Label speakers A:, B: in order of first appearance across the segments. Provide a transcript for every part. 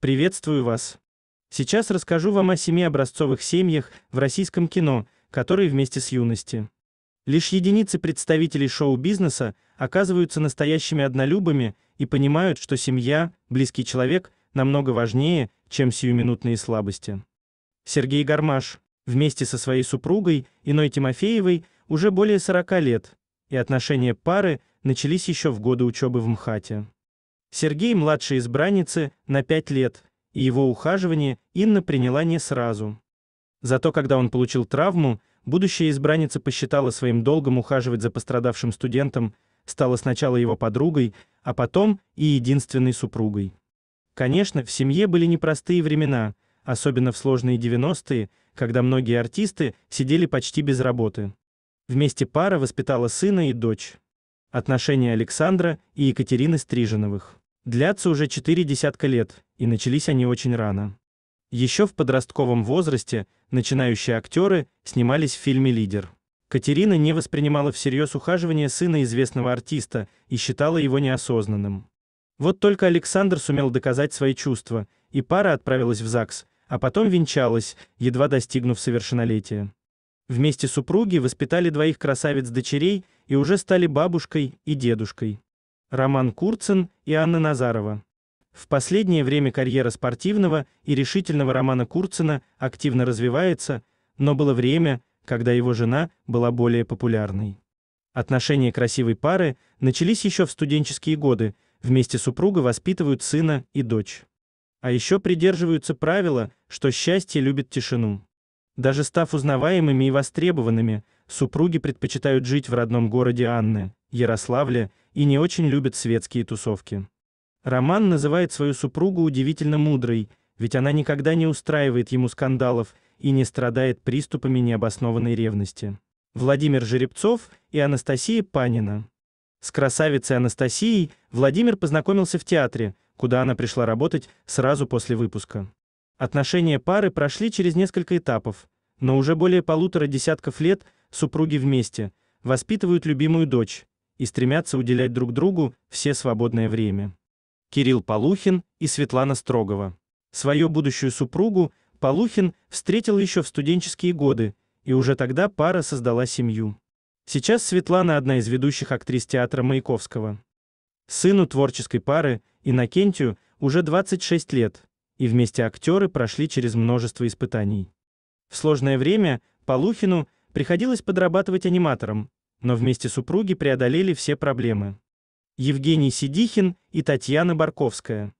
A: Приветствую вас. Сейчас расскажу вам о семи образцовых семьях в российском кино, которые вместе с юности. Лишь единицы представителей шоу-бизнеса оказываются настоящими однолюбами и понимают, что семья, близкий человек намного важнее, чем сиюминутные слабости. Сергей Гармаш вместе со своей супругой Иной Тимофеевой уже более 40 лет, и отношения пары начались еще в годы учебы в МХАТе. Сергей младшей избранницы на 5 лет, и его ухаживание Инна приняла не сразу. Зато когда он получил травму, будущая избранница посчитала своим долгом ухаживать за пострадавшим студентом, стала сначала его подругой, а потом и единственной супругой. Конечно, в семье были непростые времена, особенно в сложные 90-е, когда многие артисты сидели почти без работы. Вместе пара воспитала сына и дочь. Отношения Александра и Екатерины Стриженовых длятся уже четыре десятка лет, и начались они очень рано. Еще в подростковом возрасте начинающие актеры снимались в фильме Лидер. Катерина не воспринимала всерьез ухаживание сына известного артиста и считала его неосознанным. Вот только Александр сумел доказать свои чувства, и пара отправилась в ЗАГС, а потом венчалась, едва достигнув совершеннолетия. Вместе супруги воспитали двоих красавиц дочерей и уже стали бабушкой и дедушкой. Роман Курцин и Анна Назарова. В последнее время карьера спортивного и решительного Романа Курцина активно развивается, но было время, когда его жена была более популярной. Отношения красивой пары начались еще в студенческие годы. Вместе супруга воспитывают сына и дочь. А еще придерживаются правила, что счастье любит тишину. Даже став узнаваемыми и востребованными, супруги предпочитают жить в родном городе Анны, Ярославле, и не очень любит светские тусовки. Роман называет свою супругу удивительно мудрой, ведь она никогда не устраивает ему скандалов и не страдает приступами необоснованной ревности. Владимир Жеребцов и Анастасия Панина. С красавицей Анастасией Владимир познакомился в театре, куда она пришла работать сразу после выпуска. Отношения пары прошли через несколько этапов, но уже более полутора десятков лет супруги вместе воспитывают любимую дочь, и стремятся уделять друг другу все свободное время. Кирилл Полухин и Светлана Строгова. Свою будущую супругу Полухин встретил еще в студенческие годы, и уже тогда пара создала семью. Сейчас Светлана одна из ведущих актрис театра Маяковского. Сыну творческой пары, Инакентию, уже 26 лет, и вместе актеры прошли через множество испытаний. В сложное время Полухину приходилось подрабатывать аниматором, но вместе супруги преодолели все проблемы. Евгений Сидихин и Татьяна Барковская.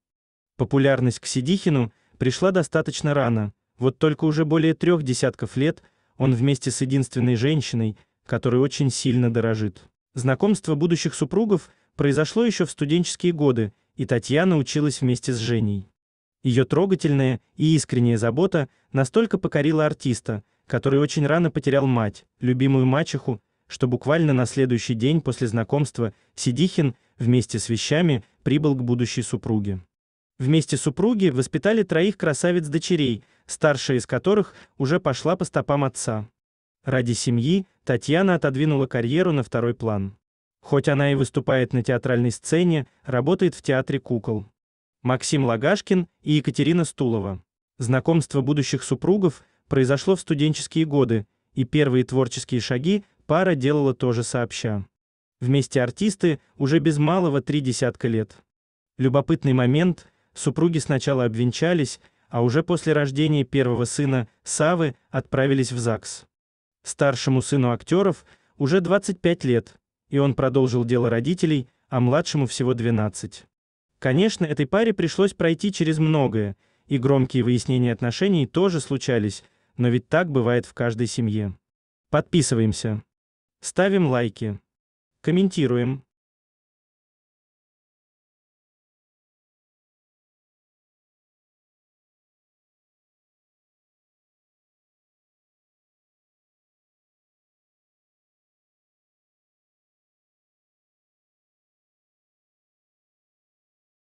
A: Популярность к Сидихину пришла достаточно рано. Вот только уже более трех десятков лет он вместе с единственной женщиной, которой очень сильно дорожит. Знакомство будущих супругов произошло еще в студенческие годы, и Татьяна училась вместе с Женей. Ее трогательная и искренняя забота настолько покорила артиста, который очень рано потерял мать, любимую мачеху, что буквально на следующий день после знакомства Сидихин вместе с вещами прибыл к будущей супруге. Вместе супруги воспитали троих красавиц-дочерей, старшая из которых уже пошла по стопам отца. Ради семьи Татьяна отодвинула карьеру на второй план. Хоть она и выступает на театральной сцене, работает в театре кукол. Максим Лагашкин и Екатерина Стулова. Знакомство будущих супругов произошло в студенческие годы, и первые творческие шаги Пара делала то же сообща. Вместе артисты уже без малого три десятка лет. Любопытный момент, супруги сначала обвенчались, а уже после рождения первого сына, Савы, отправились в ЗАГС. Старшему сыну актеров уже 25 лет, и он продолжил дело родителей, а младшему всего 12. Конечно, этой паре пришлось пройти через многое, и громкие выяснения отношений тоже случались, но ведь так бывает в каждой семье. Подписываемся. Ставим лайки. Комментируем.